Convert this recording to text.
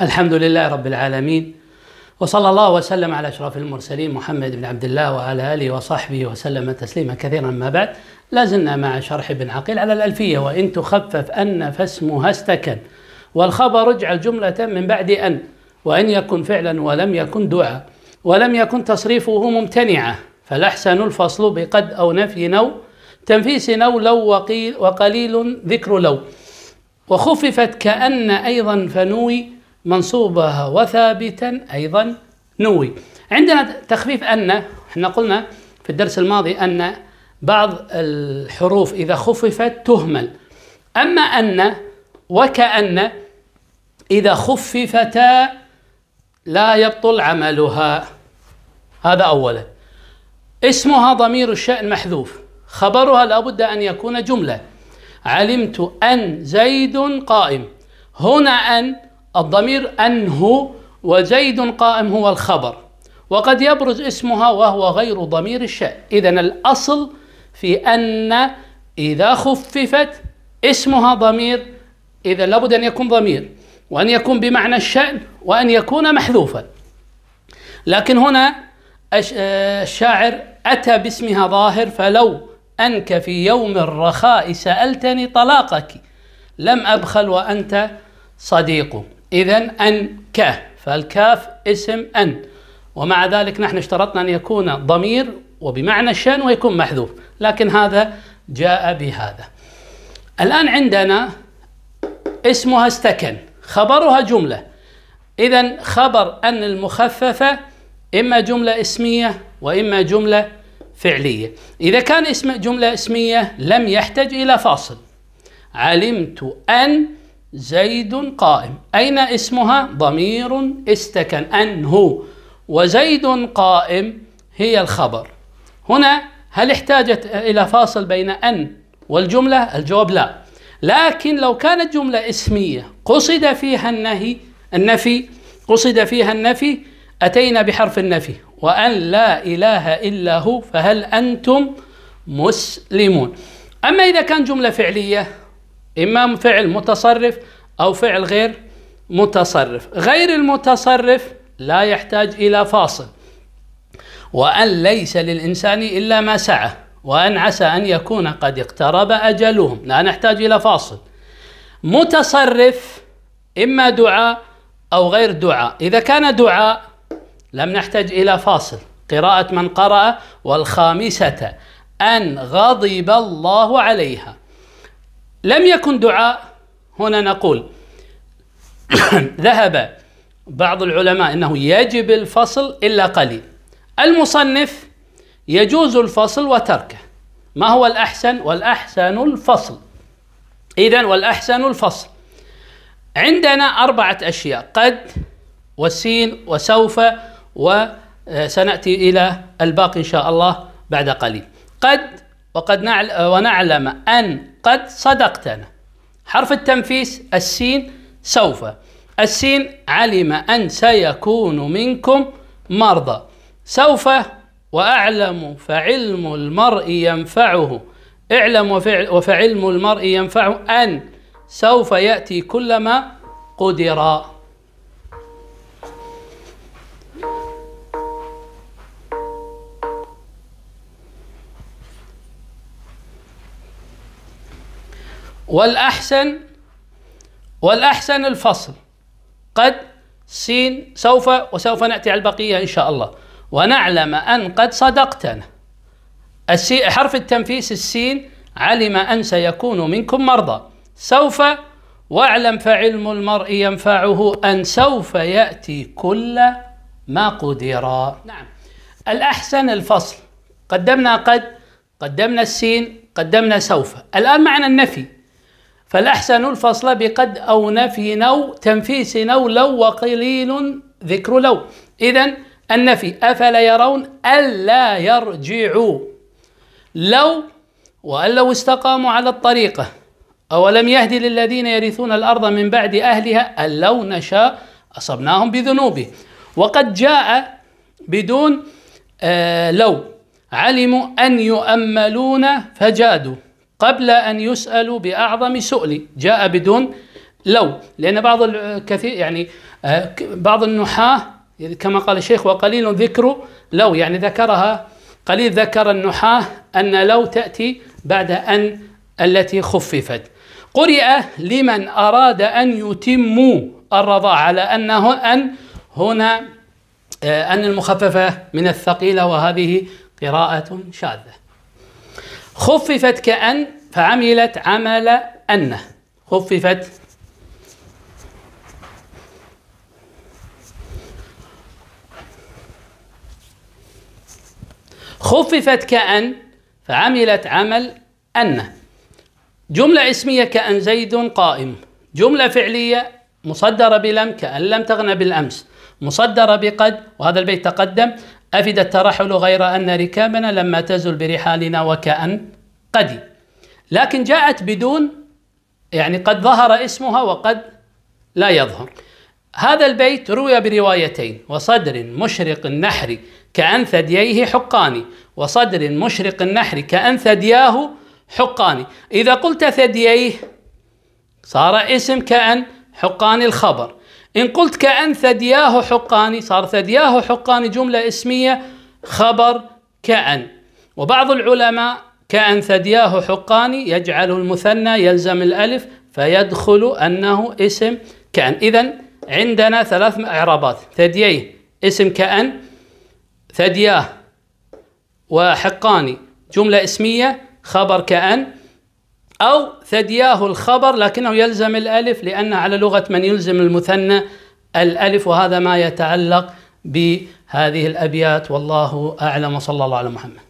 الحمد لله رب العالمين وصلى الله وسلم على اشرف المرسلين محمد بن عبد الله وعلى اله وصحبه وسلم تسليما كثيرا ما بعد لا زلنا مع شرح ابن عقيل على الالفيه وان تخفف ان فاسمها استكن والخبر اجعل جمله من بعد ان وان يكن فعلا ولم يكن دعاء ولم يكن تصريفه ممتنعه فالاحسن الفصل بقد او نفي نو تنفيس نو لو وقيل وقليل ذكر لو وخففت كان ايضا فنوي منصوبة وثابتا أيضا نوي عندنا تخفيف أن احنا قلنا في الدرس الماضي أن بعض الحروف إذا خففت تهمل أما أن وكأن إذا خففتا لا يبطل عملها هذا أولا اسمها ضمير الشأن محذوف خبرها لابد أن يكون جملة علمت أن زيد قائم هنا أن الضمير أنه وزيد قائم هو الخبر وقد يبرز اسمها وهو غير ضمير الشأن إذا الأصل في أن إذا خففت اسمها ضمير إذا لابد أن يكون ضمير وأن يكون بمعنى الشأن وأن يكون محذوفا لكن هنا آه، الشاعر أتى باسمها ظاهر فلو أنك في يوم الرخاء سألتني طلاقك لم أبخل وأنت صديق إذا أن ك فالكاف اسم أن ومع ذلك نحن اشترطنا أن يكون ضمير وبمعنى الشأن ويكون محذوف لكن هذا جاء بهذا الآن عندنا اسمها استكن خبرها جملة إذا خبر أن المخففة إما جملة اسمية وإما جملة فعلية إذا كان اسم جملة اسمية لم يحتج إلى فاصل علمت أن زيد قائم أين اسمها ضمير استكن أنه وزيد قائم هي الخبر هنا هل احتاجت إلى فاصل بين أن والجملة الجواب لا لكن لو كانت جملة اسمية قصد فيها النهي النفي قصد فيها النفي أتينا بحرف النفي وأن لا إله إلا هو فهل أنتم مسلمون أما إذا كان جملة فعلية إما فعل متصرف أو فعل غير متصرف غير المتصرف لا يحتاج إلى فاصل وأن ليس للإنسان إلا ما سعى وأن عسى أن يكون قد اقترب أجلهم لا نحتاج إلى فاصل متصرف إما دعاء أو غير دعاء إذا كان دعاء لم نحتاج إلى فاصل قراءة من قرأ والخامسة أن غضب الله عليها لم يكن دعاء هنا نقول ذهب بعض العلماء انه يجب الفصل الا قليل المصنف يجوز الفصل وتركه ما هو الاحسن والاحسن الفصل اذا والاحسن الفصل عندنا اربعه اشياء قد والسين وسوف وسناتي آه، الى الباقي ان شاء الله بعد قليل قد وقد نعل ونعلم أن قد صدقتنا حرف التنفيس السين سوف السين علم أن سيكون منكم مرضى سوف وأعلم فعلم المرء ينفعه اعلم وفعلم المرء ينفعه أن سوف يأتي كلما قدر والأحسن والأحسن الفصل قد سين سوف وسوف نأتي على البقية إن شاء الله ونعلم أن قد صدقتنا السي حرف التنفيس السين علم أن سيكون منكم مرضى سوف واعلم فعلم المرء ينفعه أن سوف يأتي كل ما قدر نعم الأحسن الفصل قدمنا قد قدمنا السين قدمنا سوف الآن معنى النفي فالأحسن الفصل بقد أو نفي نو تنفيس نو لو وقليل ذكر لو إذا النفي أفلا يرون ألا يرجعوا لو وأن لو استقاموا على الطريقة أولم يهدي للذين يرثون الأرض من بعد أهلها أن لو نشاء أصبناهم بذنوبهم وقد جاء بدون آه لو علموا أن يؤملون فجادوا قبل أن يسألوا بأعظم سؤل جاء بدون لو لأن بعض الكثير يعني آه، بعض النحاة كما قال الشيخ وقليل ذكر لو يعني ذكرها قليل ذكر النحاة أن لو تأتي بعد أن التي خففت قرئ لمن أراد أن يتم الرضاع على أنه أن هنا آه، أن المخففة من الثقيلة وهذه قراءة شاذة خففت كأن فعملت عمل أن خففت خففت كأن فعملت عمل أن جملة اسمية كأن زيد قائم جملة فعلية مصدرة بلم كأن لم تغنى بالأمس مصدرة بقد وهذا البيت تقدم أفد الترحل غير أن ركابنا لما تزل برحالنا وكأن قدي لكن جاءت بدون يعني قد ظهر اسمها وقد لا يظهر هذا البيت روي بروايتين وصدر مشرق النحر كأن ثدييه حقاني وصدر مشرق النحر كأن ثدياه حقاني إذا قلت ثدييه صار اسم كأن حقان الخبر إن قلت كأن ثدياه حقاني صار ثدياه حقاني جملة اسمية خبر كأن وبعض العلماء كأن ثدياه حقاني يجعل المثنى يلزم الألف فيدخل أنه اسم كأن إذا عندنا ثلاث إعرابات ثدييه اسم كأن ثدياه وحقاني جملة اسمية خبر كأن أو ثدياه الخبر لكنه يلزم الألف لأن على لغة من يلزم المثنى الألف وهذا ما يتعلق بهذه الأبيات والله أعلم وصلى الله على محمد